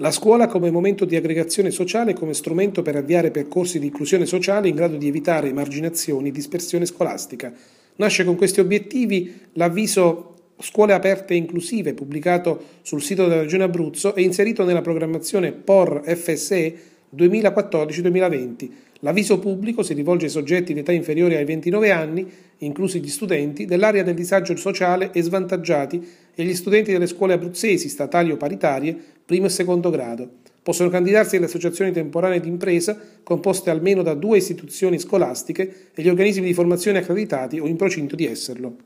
La scuola come momento di aggregazione sociale e come strumento per avviare percorsi di inclusione sociale in grado di evitare emarginazioni e dispersione scolastica. Nasce con questi obiettivi l'avviso Scuole aperte e inclusive pubblicato sul sito della Regione Abruzzo e inserito nella programmazione POR FSE 2014-2020. L'avviso pubblico si rivolge ai soggetti di età inferiore ai 29 anni, inclusi gli studenti, dell'area del disagio sociale e svantaggiati e gli studenti delle scuole abruzzesi, statali o paritarie, primo e secondo grado. Possono candidarsi alle associazioni temporanee di impresa composte almeno da due istituzioni scolastiche e gli organismi di formazione accreditati o in procinto di esserlo.